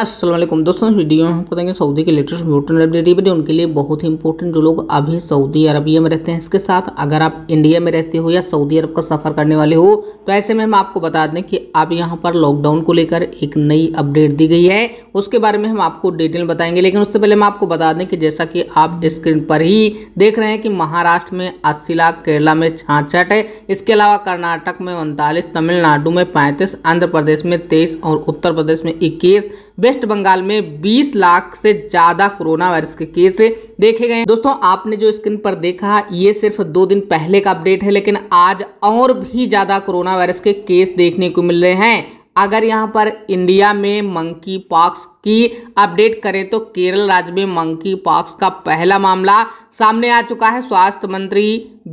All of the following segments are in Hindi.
असलम दोस्तों इस वीडियो में हम बताएंगे सऊदी के लेटेस्ट म्यूटन अपडेट उनके लिए बहुत ही इंपॉर्टेंट जो लोग अभी सऊदी अरबिया में रहते हैं इसके साथ अगर आप इंडिया में रहते हो या सऊदी अरब का सफ़र करने वाले हो तो ऐसे में हम आपको बता दें कि अब यहाँ पर लॉकडाउन को लेकर एक नई अपडेट दी गई है उसके बारे में हम आपको डिटेल बताएंगे लेकिन उससे पहले हम आपको बता दें कि जैसा कि आप स्क्रीन पर ही देख रहे हैं कि महाराष्ट्र में अस्सी लाख केरला में छाछठ इसके अलावा कर्नाटक में उनतालीस तमिलनाडु में पैंतीस आंध्र प्रदेश में तेईस और उत्तर प्रदेश में इक्कीस वेस्ट बंगाल में 20 लाख से ज़्यादा कोरोना वायरस के केस देखे गए दोस्तों आपने जो स्क्रीन पर देखा ये सिर्फ दो दिन पहले का अपडेट है लेकिन आज और भी ज़्यादा कोरोना वायरस के केस देखने को मिल रहे हैं अगर यहाँ पर इंडिया में मंकी पॉक्स की अपडेट करें तो केरल राज्य में मंकी पॉक्स का पहला मामला सामने आ चुका है स्वास्थ्य मंत्री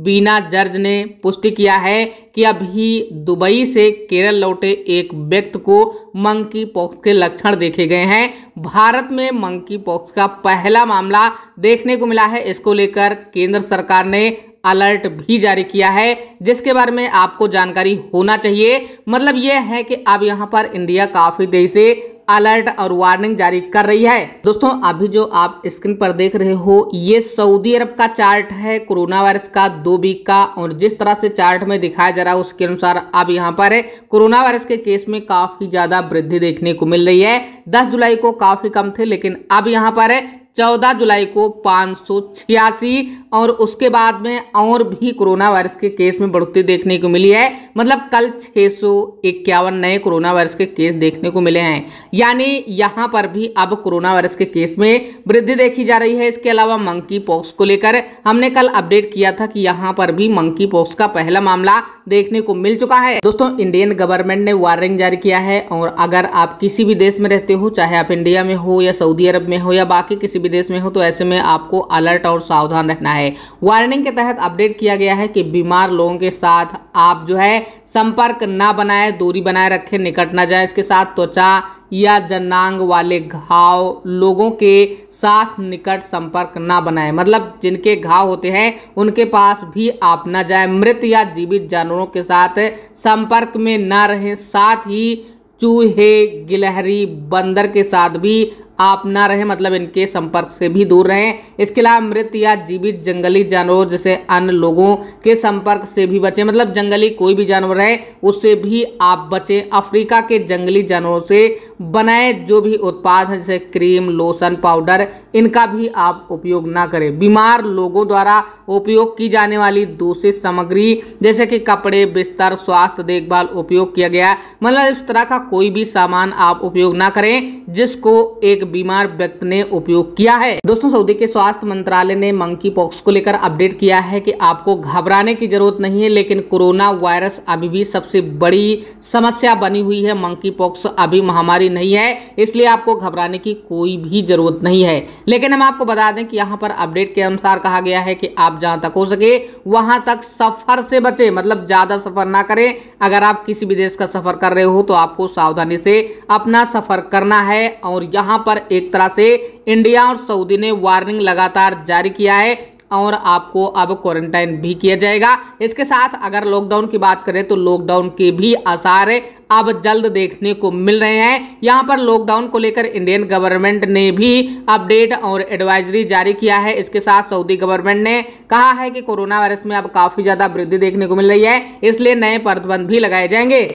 बीना जर्ज ने पुष्टि किया है कि अभी दुबई से केरल लौटे एक व्यक्ति को मंकी पॉक्स के लक्षण देखे गए हैं भारत में मंकी पॉक्स का पहला मामला देखने को मिला है इसको लेकर केंद्र सरकार ने अलर्ट भी जारी किया है जिसके बारे में आपको जानकारी होना चाहिए मतलब यह है कि अब यहाँ पर इंडिया काफ़ी देर से अलर्ट और वार्निंग जारी कर रही है दोस्तों अभी जो आप स्क्रीन पर देख रहे हो ये सऊदी अरब का चार्ट है कोरोना वायरस का दो वीक का और जिस तरह से चार्ट में दिखाया जा रहा है उसके अनुसार अब यहाँ पर कोरोना वायरस के केस में काफी ज्यादा वृद्धि देखने को मिल रही है दस जुलाई को काफी कम थे लेकिन अब यहाँ पर 14 जुलाई को पाँच और उसके बाद में और भी कोरोना वायरस के केस में बढ़ोतरी देखने को मिली है मतलब कल छः नए कोरोना वायरस के केस देखने को मिले हैं यानी यहाँ पर भी अब कोरोना वायरस के केस में वृद्धि देखी जा रही है इसके अलावा मंकी पॉक्स को लेकर हमने कल अपडेट किया था कि यहाँ पर भी मंकी पॉक्स का पहला मामला देखने को मिल चुका है दोस्तों इंडियन गवर्नमेंट ने वार्निंग जारी किया है और अगर आप किसी भी देश में रहते हो चाहे आप इंडिया में हो या सऊदी अरब में हो या बाकी किसी किसी भी देश में हो तो ऐसे में आपको अलर्ट और सावधान रहना है वार्निंग के तहत अपडेट किया गया है कि बीमार लोगों के साथ आप जो है संपर्क ना बनाए दूरी बनाए रखें निकट ना जाए इसके साथ त्वचा या जनांग वाले घाव लोगों के साथ निकट संपर्क ना बनाए मतलब जिनके घाव होते हैं उनके पास भी आप ना जाए मृत या जीवित जानवरों के साथ संपर्क में ना रहें साथ ही चूहे गिलहरी बंदर के साथ भी आप ना रहें मतलब इनके संपर्क से भी दूर रहें इसके अलावा मृत या जीवित जंगली जानवर जैसे अन्य लोगों के संपर्क से भी बचें मतलब जंगली कोई भी जानवर है उससे भी आप बचें अफ्रीका के जंगली जानवरों से बनाए जो भी उत्पाद हैं जैसे क्रीम लोशन पाउडर इनका भी आप उपयोग ना करें बीमार लोगों द्वारा उपयोग की जाने वाली दूषित सामग्री जैसे कि कपड़े बिस्तर स्वास्थ्य देखभाल उपयोग किया गया मतलब इस तरह का कोई भी सामान आप उपयोग ना करें जिसको एक बीमार व्यक्ति ने उपयोग किया है दोस्तों सऊदी के स्वास्थ्य मंत्रालय ने मंकी पॉक्स को लेकर अपडेट किया है कि आपको घबराने की जरूरत नहीं है लेकिन कोरोना वायरस अभी भी सबसे बड़ी समस्या बनी हुई है मंकी पॉक्स अभी महामारी नहीं है इसलिए आपको घबराने की कोई भी जरूरत नहीं है लेकिन हम आपको बता दें कि यहाँ पर अपडेट के अनुसार कहा गया है कि आप जहाँ तक हो सके वहाँ तक सफर से बचे मतलब ज़्यादा सफर ना करें अगर आप किसी भी देश का सफर कर रहे हो तो आपको सावधानी से अपना सफर करना है है और यहाँ पर एक तरह से इंडिया और सऊदी ने वार्निंग लगातार जारी किया है और आपको अब क्वारंटाइन भी किया जाएगा इसके साथ अगर लॉकडाउन की बात करें तो लॉकडाउन के भी आसार अब जल्द देखने को मिल रहे हैं यहाँ पर लॉकडाउन को लेकर इंडियन गवर्नमेंट ने भी अपडेट और एडवाइजरी जारी किया है इसके साथ सऊदी गवर्नमेंट ने कहा है कि कोरोना वायरस में अब काफ़ी ज़्यादा वृद्धि देखने को मिल रही है इसलिए नए प्रतिबंध भी लगाए जाएंगे